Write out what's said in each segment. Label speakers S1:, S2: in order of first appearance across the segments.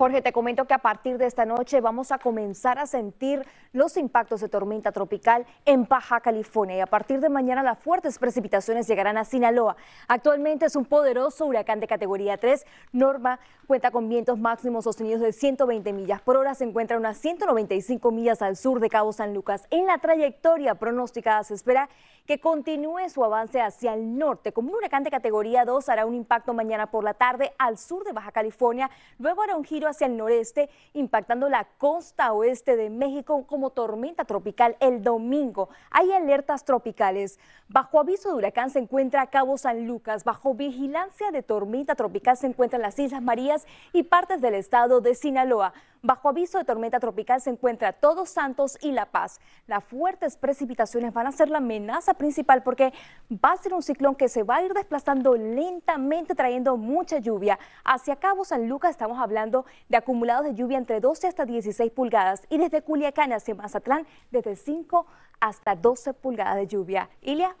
S1: Jorge, te comento que a partir de esta noche vamos a comenzar a sentir los impactos de tormenta tropical en Baja California y a partir de mañana las fuertes precipitaciones llegarán a Sinaloa. Actualmente es un poderoso huracán de categoría 3. Norma cuenta con vientos máximos sostenidos de 120 millas por hora. Se encuentra a unas 195 millas al sur de Cabo San Lucas. En la trayectoria pronosticada se espera que continúe su avance hacia el norte. Como un huracán de categoría 2 hará un impacto mañana por la tarde al sur de Baja California. Luego hará un giro hacia el noreste, impactando la costa oeste de México como tormenta tropical el domingo. Hay alertas tropicales. Bajo aviso de huracán se encuentra Cabo San Lucas. Bajo vigilancia de tormenta tropical se encuentran las Islas Marías y partes del estado de Sinaloa. Bajo aviso de tormenta tropical se encuentra Todos Santos y La Paz. Las fuertes precipitaciones van a ser la amenaza principal porque va a ser un ciclón que se va a ir desplazando lentamente trayendo mucha lluvia. Hacia Cabo San Lucas estamos hablando de acumulados de lluvia entre 12 hasta 16 pulgadas y desde Culiacán hacia Mazatlán desde 5 hasta 12 pulgadas de lluvia. Ilia.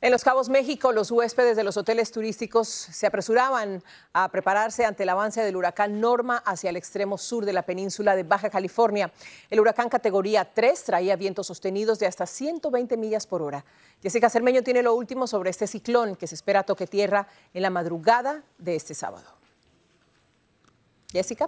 S2: En Los Cabos, México, los huéspedes de los hoteles turísticos se apresuraban a prepararse ante el avance del huracán Norma hacia el extremo sur de la península de Baja California. El huracán categoría 3 traía vientos sostenidos de hasta 120 millas por hora. Jessica Cermeño tiene lo último sobre este ciclón que se espera toque tierra en la madrugada de este sábado. Jessica.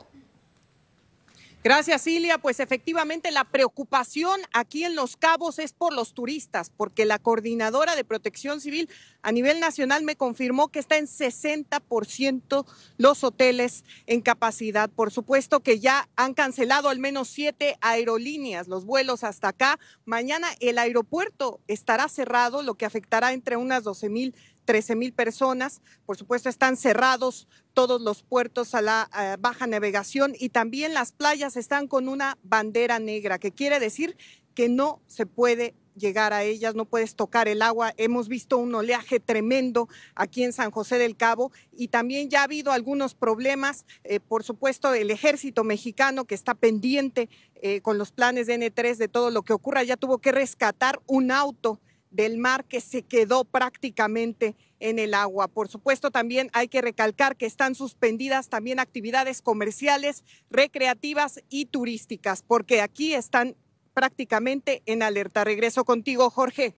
S3: Gracias, Ilia. Pues efectivamente la preocupación aquí en Los Cabos es por los turistas, porque la coordinadora de protección civil a nivel nacional me confirmó que está en 60% los hoteles en capacidad. Por supuesto que ya han cancelado al menos siete aerolíneas los vuelos hasta acá. Mañana el aeropuerto estará cerrado, lo que afectará entre unas 12 mil 13 mil personas. Por supuesto, están cerrados todos los puertos a la eh, baja navegación y también las playas están con una bandera negra, que quiere decir que no se puede llegar a ellas, no puedes tocar el agua. Hemos visto un oleaje tremendo aquí en San José del Cabo y también ya ha habido algunos problemas, eh, por supuesto, el ejército mexicano que está pendiente eh, con los planes de N3 de todo lo que ocurra, ya tuvo que rescatar un auto del mar que se quedó prácticamente en el agua. Por supuesto, también hay que recalcar que están suspendidas también actividades comerciales, recreativas y turísticas, porque aquí están prácticamente en alerta. Regreso contigo, Jorge.